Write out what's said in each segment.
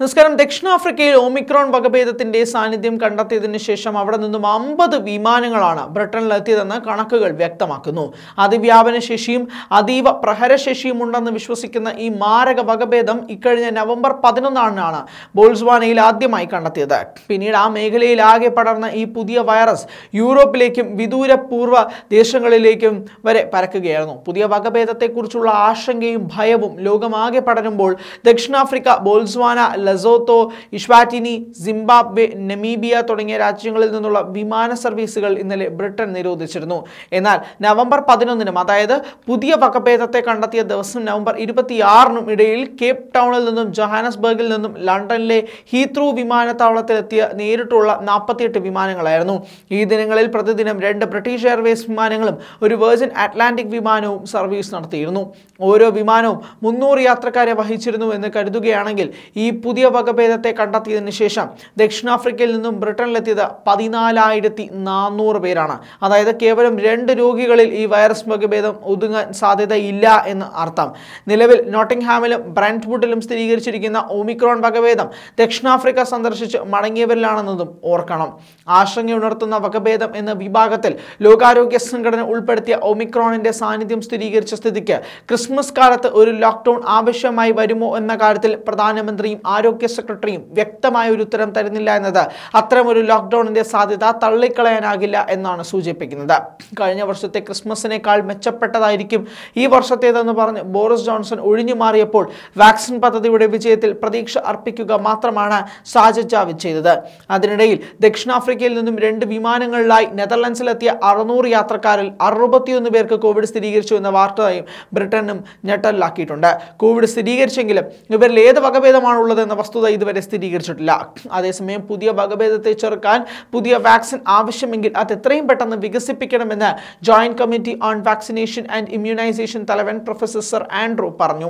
നമസ്കാരം ദക്ഷിണാഫ്രിക്കയിൽ ഒമിക്രോൺ വകഭേദത്തിന്റെ സാന്നിധ്യം കണ്ടെത്തിയതിനു ശേഷം അവിടെ നിന്നും അമ്പത് വിമാനങ്ങളാണ് ബ്രിട്ടനിലെത്തിയതെന്ന് കണക്കുകൾ വ്യക്തമാക്കുന്നു അതിവ്യാപന ശേഷിയും അതീവ പ്രഹരശേഷിയും ഉണ്ടെന്ന് വിശ്വസിക്കുന്ന ഈ മാരക വകഭേദം ഇക്കഴിഞ്ഞ നവംബർ പതിനൊന്നാണ് ബോൾസ്വാനയിൽ ആദ്യമായി കണ്ടെത്തിയത് പിന്നീട് ആ മേഖലയിൽ ആകെ പടർന്ന ഈ പുതിയ വൈറസ് യൂറോപ്പിലേക്കും വിദൂര പൂർവ്വ ദേശങ്ങളിലേക്കും വരെ പരക്കുകയായിരുന്നു പുതിയ വകഭേദത്തെക്കുറിച്ചുള്ള ആശങ്കയും ഭയവും ലോകമാകെ പടരുമ്പോൾ ദക്ഷിണാഫ്രിക്ക ബോൾസ്വാന ലസോത്തോ ഇഷ്വാറ്റിനി സിംബാബ്വെ നമീബിയ തുടങ്ങിയ രാജ്യങ്ങളിൽ നിന്നുള്ള വിമാന സർവീസുകൾ ഇന്നലെ ബ്രിട്ടൻ നിരോധിച്ചിരുന്നു എന്നാൽ നവംബർ പതിനൊന്നിനും അതായത് പുതിയ വകഭേദത്തെ കണ്ടെത്തിയ ദിവസം നവംബർ ഇരുപത്തിയാറിനും ഇടയിൽ കേപ് ടൗണിൽ നിന്നും ജോഹാനസ്ബർഗിൽ നിന്നും ലണ്ടനിലെ ഹീത്രൂ വിമാനത്താവളത്തിലെത്തിയ നേരിട്ടുള്ള നാൽപ്പത്തിയെട്ട് വിമാനങ്ങളായിരുന്നു ഈ ദിനങ്ങളിൽ പ്രതിദിനം രണ്ട് ബ്രിട്ടീഷ് എയർവേസ് വിമാനങ്ങളും ഒരു വേർജിൻ അറ്റ്ലാന്റിക് വിമാനവും സർവീസ് നടത്തിയിരുന്നു ഓരോ വിമാനവും മുന്നൂറ് യാത്രക്കാരെ വഹിച്ചിരുന്നു എന്ന് കരുതുകയാണെങ്കിൽ ഈ പുതിയ പുതിയ വകഭേദത്തെ കണ്ടെത്തിയതിന് ശേഷം ദക്ഷിണാഫ്രിക്കയിൽ നിന്നും ബ്രിട്ടനിലെത്തിയത് പതിനാലായിരത്തി നാനൂറ് പേരാണ് അതായത് കേവലം രണ്ട് രോഗികളിൽ ഈ വൈറസ് വകഭേദം ഒതുങ്ങാൻ സാധ്യതയില്ല എന്ന് അർത്ഥം നിലവിൽ നോട്ടിംഗ്ഹാമിലും ബ്രാൻഡ്വുഡിലും സ്ഥിരീകരിച്ചിരിക്കുന്ന ഒമിക്രോൺ വകഭേദം ദക്ഷിണാഫ്രിക്ക സന്ദർശിച്ച് മടങ്ങിയവരിലാണെന്നതും ഓർക്കണം ആശങ്കയുണർത്തുന്ന വകഭേദം എന്ന വിഭാഗത്തിൽ ലോകാരോഗ്യ സംഘടന ഉൾപ്പെടുത്തിയ ഒമിക്രോണിന്റെ സാന്നിധ്യം സ്ഥിരീകരിച്ച സ്ഥിതിക്ക് ക്രിസ്മസ് കാലത്ത് ഒരു ലോക്ക്ഡൌൺ ആവശ്യമായി വരുമോ എന്ന കാര്യത്തിൽ പ്രധാനമന്ത്രിയും ആരോഗ്യ സെക്രട്ടറിയും വ്യക്തമായ ഒരു ഉത്തരം തരുന്നില്ല എന്നത് അത്തരമൊരു ലോക്ക്ഡൌണിന്റെ സാധ്യത തള്ളിക്കളയാനാകില്ല എന്നാണ് സൂചിപ്പിക്കുന്നത് കഴിഞ്ഞ വർഷത്തെ ക്രിസ്മസിനേക്കാൾ മെച്ചപ്പെട്ടതായിരിക്കും ഈ വർഷത്തേതെന്ന് പറഞ്ഞ് ബോറിസ് ജോൺസൺ ഒഴിഞ്ഞു മാറിയപ്പോൾ വാക്സിൻ പദ്ധതിയുടെ വിജയത്തിൽ പ്രതീക്ഷ അർപ്പിക്കുക മാത്രമാണ് സാജിദ് ജാവിദ് ചെയ്തത് അതിനിടയിൽ ദക്ഷിണാഫ്രിക്കയിൽ നിന്നും രണ്ട് വിമാനങ്ങളിലായി നെതർലൻഡ്സിലെത്തിയ അറുന്നൂറ് യാത്രക്കാരിൽ അറുപത്തിയൊന്ന് പേർക്ക് കോവിഡ് സ്ഥിരീകരിച്ചു എന്ന വാർത്തയും ബ്രിട്ടനും ഞെട്ടലിലാക്കിയിട്ടുണ്ട് കോവിഡ് സ്ഥിരീകരിച്ചെങ്കിലും ഇവരിൽ ഏത് വകഭേദമാണുള്ളത് എന്ന വസ്തുത ഇതുവരെ സ്ഥിരീകരിച്ചിട്ടില്ല അതേസമയം പുതിയ വകഭേദത്തെ ചെറുക്കാൻ പുതിയ വാക്സിൻ ആവശ്യമെങ്കിൽ അത് എത്രയും പെട്ടെന്ന് വികസിപ്പിക്കണമെന്ന് joint committee on vaccination and immunisation തലവൻ പ്രൊഫസർ സർ ആൻഡ്രൂ പറഞ്ഞു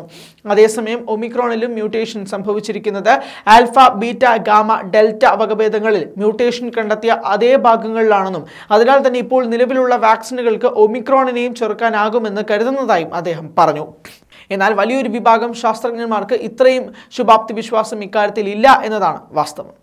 അതേസമയം ഒമിക്രോണിലും മ്യൂട്ടേഷൻ സംഭവിച്ചിരിക്കുന്നത് ആൽഫ ബീറ്റ ഗാമ ഡെൽറ്റ വകഭേദങ്ങളിൽ മ്യൂട്ടേഷൻ കണ്ടെത്തിയ അതേ ഭാഗങ്ങളിലാണെന്നും അതിനാൽ തന്നെ ഇപ്പോൾ നിലവിലുള്ള വാക്സിനുകൾക്ക് ഒമിക്രോണിനെയും ചെറുക്കാനാകുമെന്ന് കരുതുന്നതായും അദ്ദേഹം പറഞ്ഞു എന്നാൽ വലിയൊരു വിഭാഗം ശാസ്ത്രജ്ഞന്മാർക്ക് ഇത്രയും ശുഭാപ്തി വിശ്വാസം വിശ്വാസം ഇക്കാര്യത്തിൽ ഇല്ല എന്നതാണ് വാസ്തവം